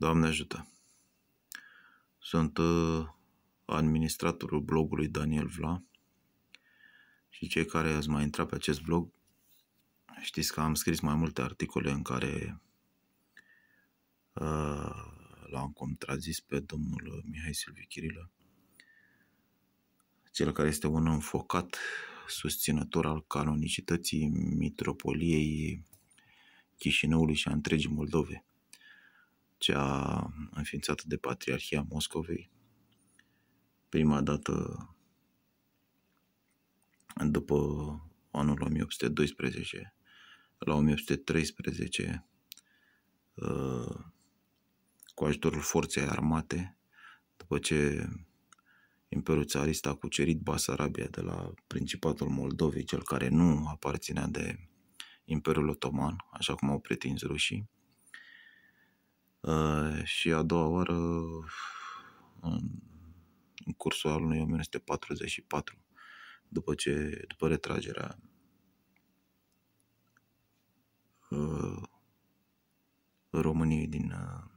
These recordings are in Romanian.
Doamne ajută! Sunt uh, administratorul blogului Daniel Vla și cei care ați mai intrat pe acest blog știți că am scris mai multe articole în care uh, l-am contrazis pe domnul Mihai Silviu Chirilă, cel care este un înfocat susținător al canonicității mitropoliei Chișinăului și a întregii Moldove cea înființată de Patriarhia Moscovei, prima dată după anul 1812 la 1813 uh, cu ajutorul forței armate după ce Imperiul Țarist a cucerit Basarabia de la Principatul Moldovei, cel care nu aparținea de Imperiul Otoman, așa cum au pretins rușii, Eh, și a doua oară în, în cursul anului 1944 după ce după retragerea uh, eh, României din uh,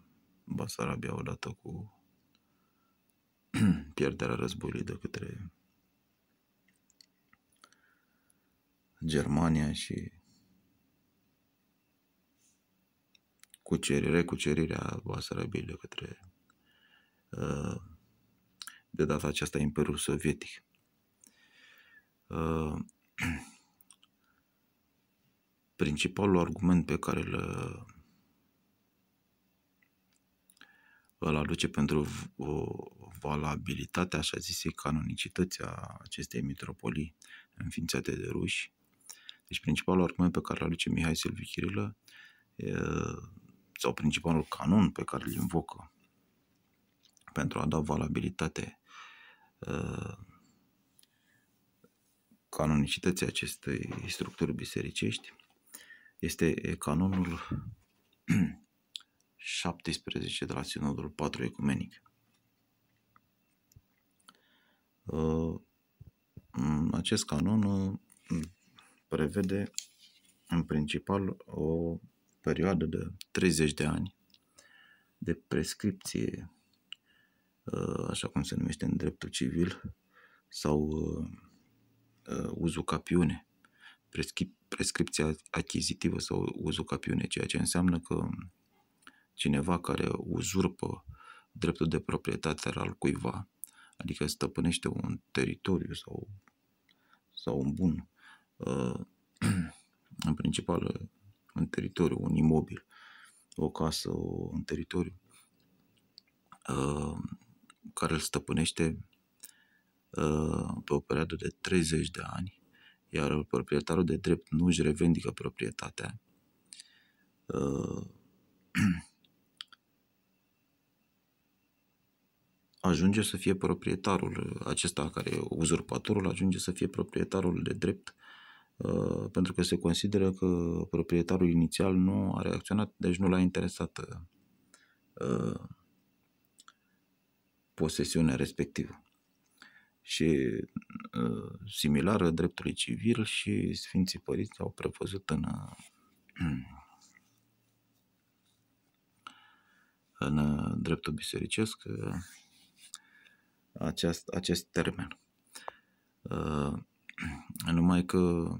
Basarabia odată cu pierderea războiului de către Germania și cucerire, recucerirea voastră de către uh, de data aceasta Imperiul Sovietic. Uh, principalul argument pe care îl, îl aduce pentru valabilitate așa zise, canonicității a acestei mitropolii înființate de ruși. Deci principalul argument pe care îl aduce Mihai Silvichirilă uh, sau principalul canon pe care îl invocă pentru a da valabilitate uh, canonicității acestei structuri bisericești este canonul 17 de la Sinodul 4 Ecumenic. Uh, acest canon uh, prevede în principal o perioadă de 30 de ani de prescripție, uh, așa cum se numește în dreptul civil, sau uh, uh, uzucapiune, prescri- prescripția achizitivă sau uzucapiune, ceea ce înseamnă că cineva care uzurpă dreptul de proprietate al cuiva, adică stăpânește un teritoriu sau, sau un bun, în principal în teritoriu, un imobil, o casă o, în teritoriu, uh, care îl stăpânește uh, pe o perioadă de 30 de ani, iar proprietarul de drept nu își revendică proprietatea. Uh, ajunge să fie proprietarul acesta care e uzurpatorul, ajunge să fie proprietarul de drept Uh, pentru că se consideră că proprietarul inițial nu a reacționat, deci nu l-a interesat uh, uh, posesiunea respectivă. Și similară dreptului civil și Sfinții Părinți au prevăzut în, în dreptul bisericesc acest, acest termen. Numai că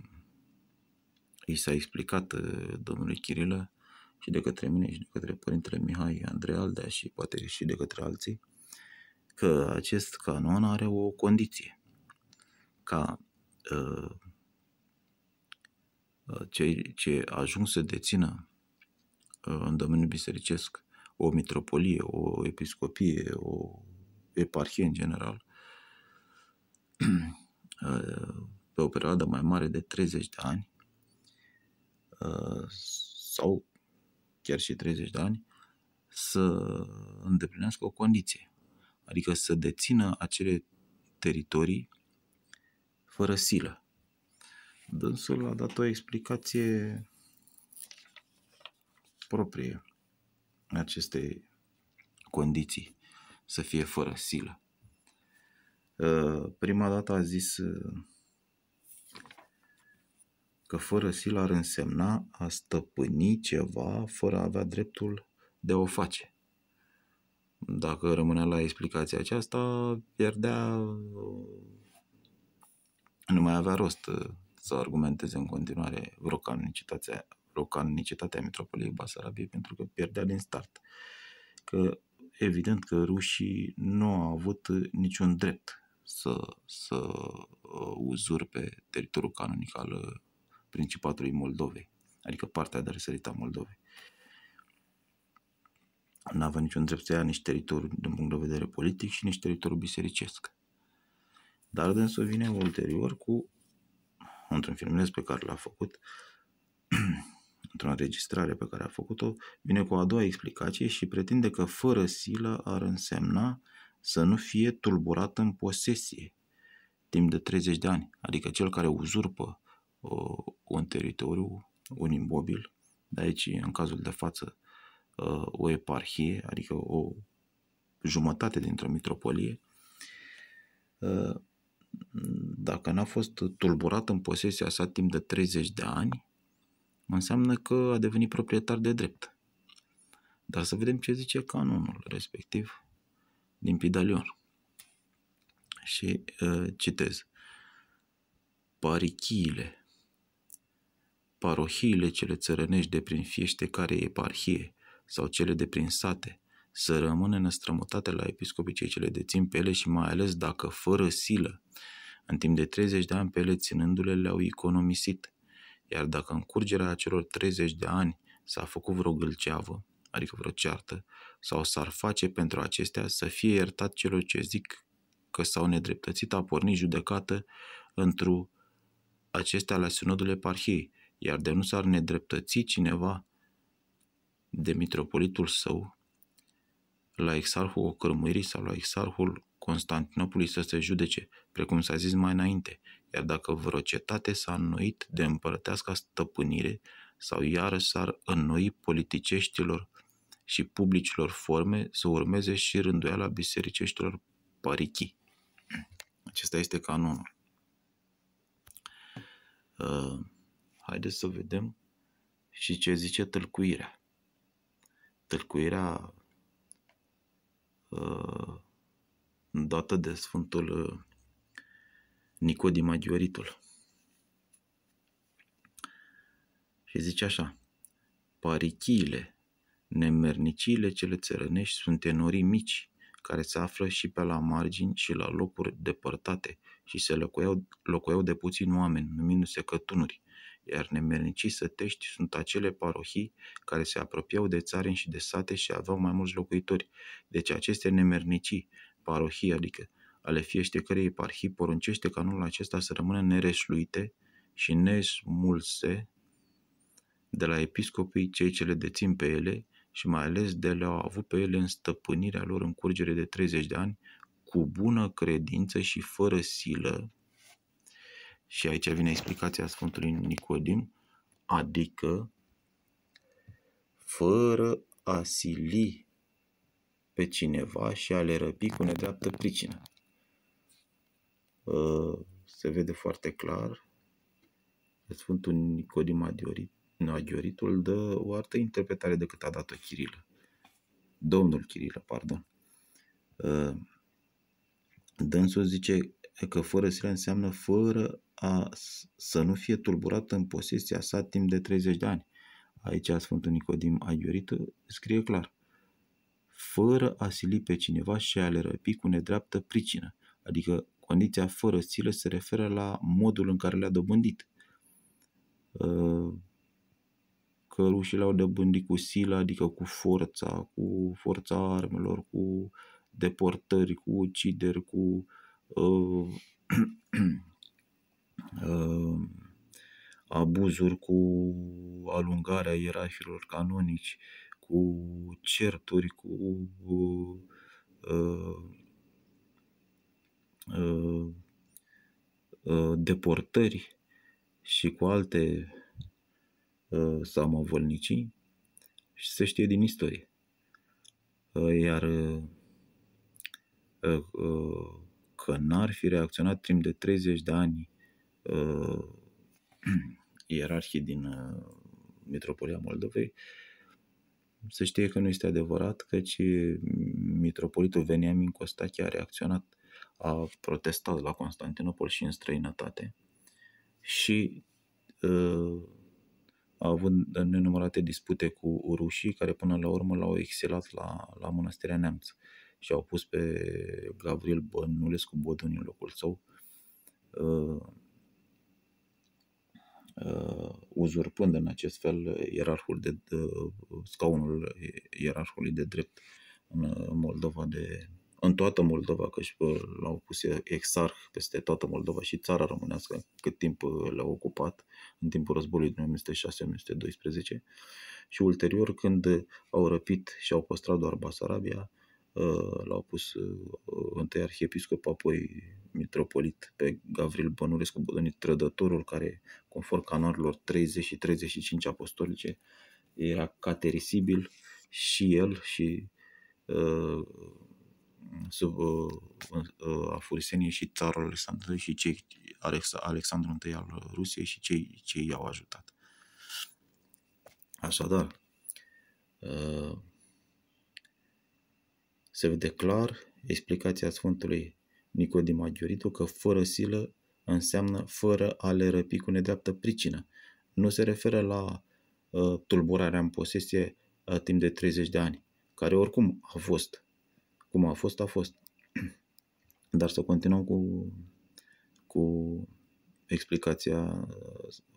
i s-a explicat eh, domnului Chirilă și de către mine și de către părintele Mihai Andrei Aldea și poate și de către alții că acest canon are o condiție ca uh, cei ce ajung să dețină uh, în domeniul bisericesc o mitropolie, o episcopie, o eparhie în general, uh, pe o perioadă mai mare de 30 de ani uh, sau chiar și 30 de ani să îndeplinească o condiție, adică să dețină acele teritorii fără silă. Dânsul a dat o explicație proprie acestei condiții, să fie fără silă. Uh, prima dată a zis uh, că fără sila ar însemna a stăpâni ceva fără a avea dreptul de a o face. Dacă rămânea la explicația aceasta, pierdea, nu mai avea rost uh, să argumenteze în continuare vreo canonicitatea, vreo canonicitatea Mitropoliei Basarabiei, pentru că pierdea din start. Că evident că rușii nu au avut niciun drept să, să uh, uzurpe teritoriul canonic al uh, Principatului Moldovei, adică partea de răsărit a Moldovei. Nu avea niciun drept să ia nici teritoriu din punct de vedere politic și nici teritoriu bisericesc. Dar dânsul vine ulterior cu, într-un filmuleț pe care l-a făcut, într-o înregistrare pe care a făcut-o, vine cu a doua explicație și pretinde că fără silă ar însemna să nu fie tulburat în posesie timp de 30 de ani, adică cel care uzurpă Uh, un teritoriu, un imobil, de aici, în cazul de față, uh, o eparhie, adică o jumătate dintr-o mitropolie, uh, dacă n-a fost tulburat în posesia sa timp de 30 de ani, înseamnă că a devenit proprietar de drept. Dar să vedem ce zice canonul respectiv din Pidalion. Și uh, citez. Parichiile parohiile cele țărănești de prin fiecare eparhie sau cele de prin sate, să rămână înstrămutate la episcopii cei ce le dețin pe ele și mai ales dacă fără silă, în timp de 30 de ani pe ele ținându-le le-au economisit. Iar dacă în curgerea acelor 30 de ani s-a făcut vreo gâlceavă, adică vreo ceartă, sau s-ar face pentru acestea să fie iertat celor ce zic că s-au nedreptățit a porni judecată întru acestea la sinodul eparhiei, iar de nu s-ar nedreptăți cineva de mitropolitul său la exarhul Ocrămârii sau la exarhul Constantinopolului să se judece, precum s-a zis mai înainte, iar dacă vreo cetate s-a înnoit de împărăteasca stăpânire sau iară s-ar înnoi politiceștilor și publicilor forme, să urmeze și rânduiala bisericeștilor parichii. Acesta este canonul. Uh, Haideți să vedem și ce zice tălcuirea. Tălcuirea uh, dată de Sfântul uh, Nicodim Agioritul. Și zice așa, parichiile, nemerniciile cele țărănești sunt tenori mici, care se află și pe la margini și la locuri depărtate și se locuiau, locuiau de puțini oameni, numindu-se cătunuri, iar nemernicii sătești sunt acele parohii care se apropiau de țară și de sate și aveau mai mulți locuitori. Deci aceste nemernicii, parohii adică, ale fiește cărei eparhii poruncește ca anul acesta să rămână nereșluite și nesmulse de la episcopii cei ce le dețin pe ele și mai ales de le-au avut pe ele în stăpânirea lor în curgere de 30 de ani, cu bună credință și fără silă, și aici vine explicația Sfântului Nicodim, adică fără a sili pe cineva și a le răpi cu nedreaptă pricină. Uh, se vede foarte clar, Sfântul Nicodim Adiorit, Agioritul dă o altă interpretare decât a dat-o Chirilă. Domnul Chirilă, pardon. Uh, dânsul zice că fără silă înseamnă fără a, să nu fie tulburată în posesia sa timp de 30 de ani. Aici Sfântul Nicodim Aiorită scrie clar. Fără a sili pe cineva și a le răpi cu nedreaptă pricină, adică condiția fără silă se referă la modul în care le-a dobândit. Ă, Că rușii le-au dobândit cu sila, adică cu forța, cu forța armelor, cu deportări, cu ucideri, cu uh, Ehm, abuzuri cu alungarea ierarhilor canonici, cu certuri, cu ehm, ehm, deportări și cu alte samovolnicii și se știe din istorie. Iar că n-ar fi reacționat timp de 30 de ani uh, ierarhii din uh, Metropolia Moldovei, să știe că nu este adevărat, căci mitropolitul Veniamin Costache a reacționat, a protestat la Constantinopol și în străinătate și uh, a avut nenumărate dispute cu rușii, care până la urmă l-au exilat la, la Mănăstirea Neamț și au pus pe Gabriel Bănulescu Bodun în locul său. Uh, Uh, uzurpând în acest fel ierarhul de, uh, scaunul ierarhului de drept în uh, Moldova de în toată Moldova, că și l-au pus exarh peste toată Moldova și țara românească cât timp le-au ocupat în timpul războiului din 1906-1912 și ulterior când au răpit și au păstrat doar Basarabia, l-au pus ă, întâi arhiepiscop, apoi mitropolit pe Gavril Bănulescu Bădonit, trădătorul care, conform canonilor 30 și 35 apostolice, era caterisibil și el și uh, sub uh, ă, uh, afurisenii și țarul Alexandru și cei Alex, Alexandru I al Rusiei și cei ce i-au ajutat. Așadar, uh, se vede clar explicația Sfântului Nicodima Ghiuritu că fără silă înseamnă fără a le răpi cu nedreaptă pricină. Nu se referă la uh, tulburarea în posesie uh, timp de 30 de ani, care oricum a fost. Cum a fost, a fost. Dar să continuăm cu, cu explicația,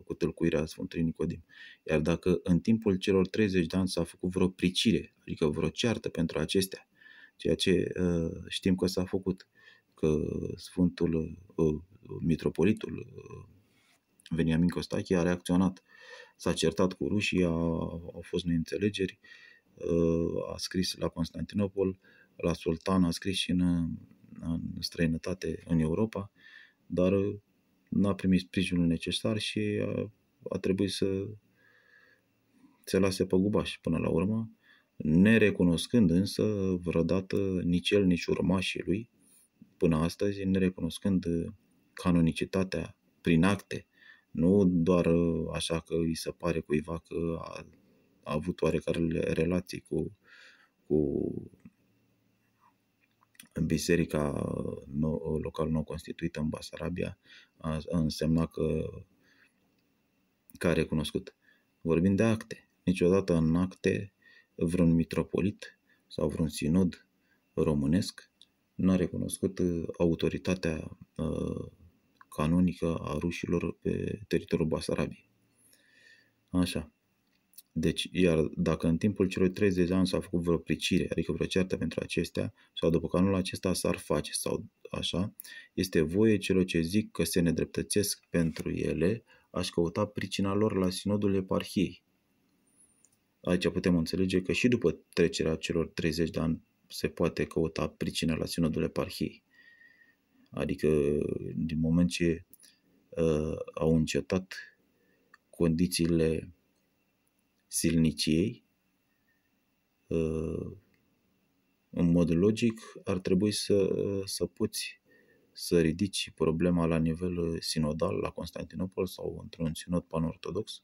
cu tâlcuirea Sfântului Nicodim. Iar dacă în timpul celor 30 de ani s-a făcut vreo pricire, adică vreo ceartă pentru acestea, ceea ce uh, știm că s-a făcut, că Sfântul uh, Mitropolitul uh, Veniamin Costache a reacționat, s-a certat cu rușii, a, au fost neînțelegeri, a scris la Constantinopol, la Sultan, a scris și în, în străinătate, în Europa, dar n-a primit sprijinul necesar și a, a trebuit să se lase pe gubaș până la urmă nerecunoscând însă vreodată nici el, nici urmașii lui, până astăzi, nerecunoscând canonicitatea prin acte, nu doar așa că îi se pare cuiva că a, a avut oarecare relații cu, cu biserica local nou constituită în Basarabia, a, a însemna că, că a recunoscut. Vorbim de acte. Niciodată în acte vreun mitropolit sau vreun sinod românesc n-a recunoscut uh, autoritatea uh, canonică a rușilor pe teritoriul Basarabiei. Așa. Deci, iar dacă în timpul celor 30 de ani s-a făcut vreo pricire, adică vreo ceartă pentru acestea, sau după canul acesta s-ar face, sau așa, este voie celor ce zic că se nedreptățesc pentru ele, aș căuta pricina lor la sinodul eparhiei. Aici putem înțelege că și după trecerea celor 30 de ani se poate căuta pricina la sinodul eparhiei. Adică din moment ce uh, au încetat condițiile silniciei, uh, ă, în mod logic ar trebui să, să poți să ridici problema la nivel sinodal la Constantinopol sau într-un sinod panortodox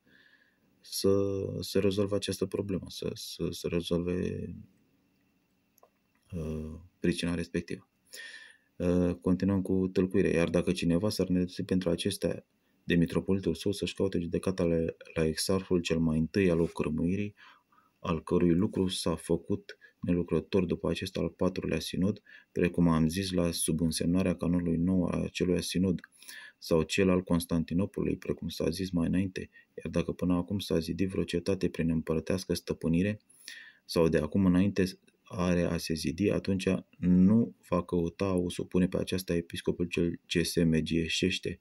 să se rezolve această problemă, să, să, se rezolve uh, pricina respectivă. Uh, continuăm cu tâlcuire. Iar dacă cineva s-ar nedrepti pentru acestea de mitropolitul său să-și caute judecata la, la exarful cel mai întâi al ocrămâirii, al cărui lucru s-a făcut nelucrător după acest al patrulea sinod, precum am zis la subînsemnarea canonului nou a acelui sinod, sau cel al Constantinopolului, precum s-a zis mai înainte, iar dacă până acum s-a zidit vreo cetate prin împărătească stăpânire, sau de acum înainte are a se zidi, atunci nu va căuta o supune pe aceasta episcopul cel ce se megieșește,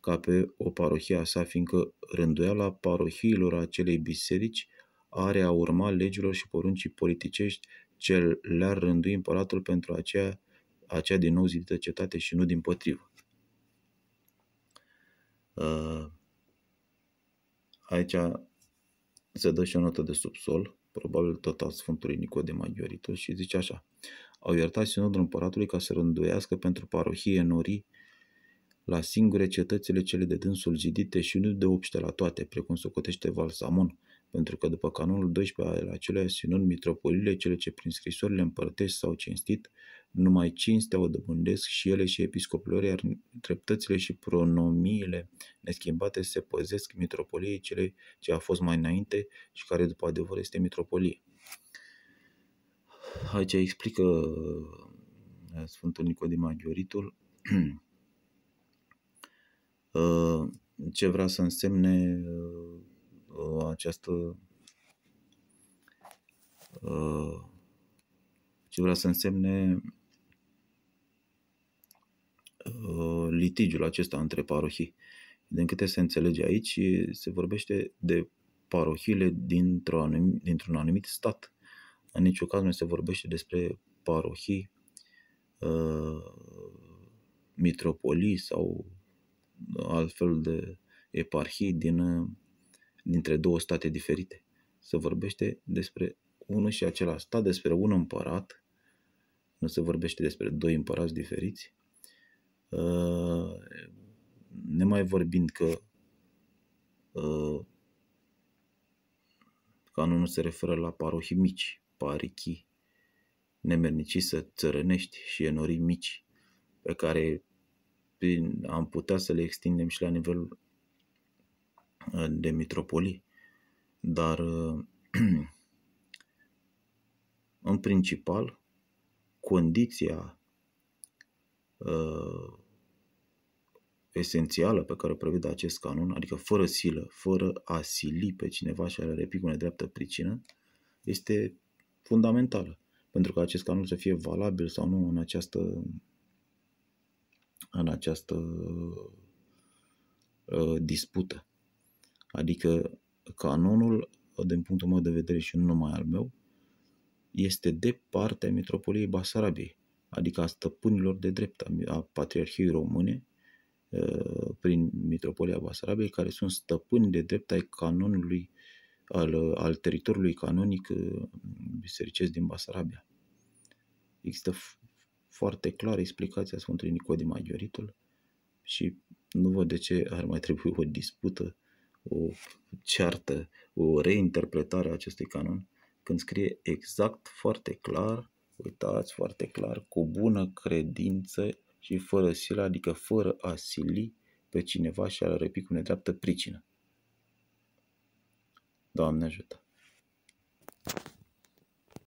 ca pe o a sa, fiindcă rânduiala parohiilor acelei biserici are a urma legilor și poruncii politicești cel le-ar rândui împăratul pentru aceea, aceea din nou zidită cetate și nu din potrivă. Uh, aici se dă și o notă de subsol, probabil tot al Sfântului Nicodem Aghioritul și zice așa Au iertat sinodul împăratului ca să rânduiască pentru parohie norii la singure cetățile cele de dânsul zidite și nu de obște la toate, precum cotește Valsamon, pentru că după canonul 12 al acelea sinod mitropolile, cele ce prin scrisorile împărtești s-au cinstit, numai cinstea o dobândesc și ele și episcopilor, iar treptățile și pronomiile neschimbate se păzesc mitropoliei cele ce a fost mai înainte și care după adevăr este mitropolie. Aici explică uh, Sfântul Nicodim Aghioritul uh, ce vrea să însemne uh, această ce vrea să însemne litigiul acesta între parohii. Din câte se înțelege aici, se vorbește de parohile dintr-un anumit, dintr anumit stat. În niciun caz nu se vorbește despre parohii, uh, mitropolii sau altfel de eparhii din, uh, dintre două state diferite. Se vorbește despre unul și același stat, despre un împărat, nu se vorbește despre doi împărați diferiți, Uh, nemai vorbind că uh, canonul se referă la mici, parichi, să țărănești și enorii mici, pe care am putea să le extindem și la nivelul uh, de mitropolii. Dar în principal, condiția uh, esențială pe care o prevede acest canon, adică fără silă, fără a sili pe cineva și a le cu nedreaptă pricină, este fundamentală. Pentru că acest canon să fie valabil sau nu în această, în această uh, dispută. Adică canonul, din punctul meu de vedere și nu numai al meu, este de partea metropoliei Basarabiei adică a stăpânilor de drept, a Patriarhiei Române, ă, prin Mitropolia Basarabiei, care sunt stăpâni de drept ai canonului, al, al teritoriului canonic ă, bisericesc din Basarabia. Există foarte clar explicația Sfântului Nicodim Aghioritul și nu văd de ce ar mai trebui o dispută, o ceartă, o reinterpretare a acestui canon, când scrie exact foarte clar Uitați foarte clar, cu bună credință și fără silă, adică fără a sili pe cineva și a răpi cu nedreaptă pricină. Doamne ajută!